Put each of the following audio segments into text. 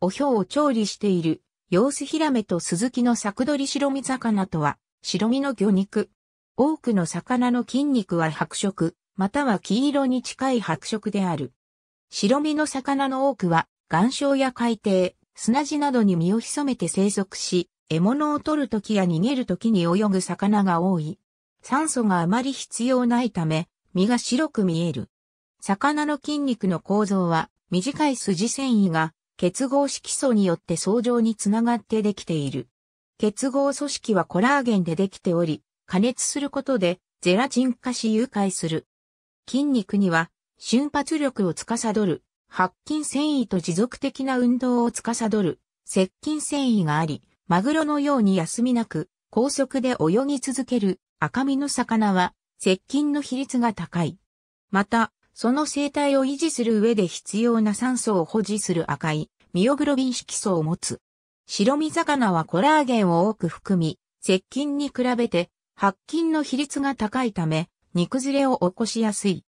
おひょうを調理している、様子ヒラメとスズキのク取り白身魚とは、白身の魚肉。多くの魚の筋肉は白色、または黄色に近い白色である。白身の魚の多くは、岩礁や海底、砂地などに身を潜めて生息し、獲物を取るときや逃げるときに泳ぐ魚が多い。酸素があまり必要ないため、身が白く見える。魚の筋肉の構造は、短い筋繊維が結合色素によって相乗につながってできている。結合組織はコラーゲンでできており、加熱することでゼラチン化し誘拐する。筋肉には瞬発力を司る、白筋繊維と持続的な運動を司る、接近繊維があり、マグロのように休みなく高速で泳ぎ続ける赤身の魚は接近の比率が高い。また、その生態を維持する上で必要な酸素を保持する赤いミオグロビン色素を持つ。白身魚はコラーゲンを多く含み、接近に比べて白菌の比率が高いため、煮崩れを起こしやすい。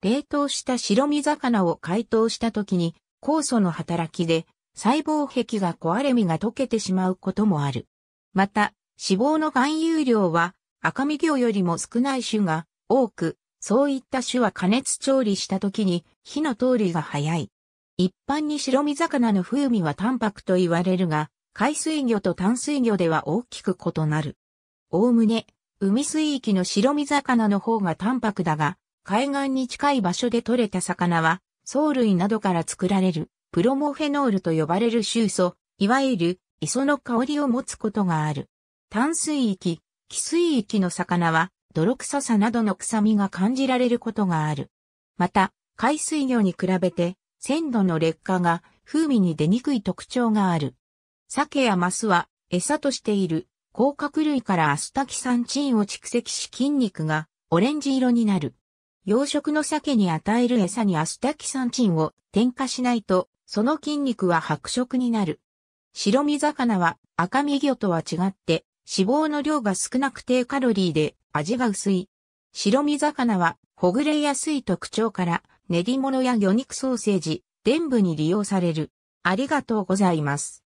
冷凍した白身魚を解凍した時に、酵素の働きで細胞壁が壊れ身が溶けてしまうこともある。また、脂肪の含有量は赤身魚よりも少ない種が多く、そういった種は加熱調理した時に火の通りが早い。一般に白身魚の風味は淡白と言われるが、海水魚と淡水魚では大きく異なる。おおむね、海水域の白身魚の方が淡白だが、海岸に近い場所で獲れた魚は、藻類などから作られる、プロモフェノールと呼ばれる臭素、いわゆる、磯の香りを持つことがある。淡水域、寄水域の魚は、泥臭さなどの臭みが感じられることがある。また、海水魚に比べて鮮度の劣化が風味に出にくい特徴がある。鮭やマスは餌としている甲殻類からアスタキサンチンを蓄積し筋肉がオレンジ色になる。養殖の鮭に与える餌にアスタキサンチンを添加しないと、その筋肉は白色になる。白身魚は赤身魚とは違って脂肪の量が少なく低カロリーで味が薄い。白身魚はほぐれやすい特徴から練り物や魚肉ソーセージ、伝部に利用される。ありがとうございます。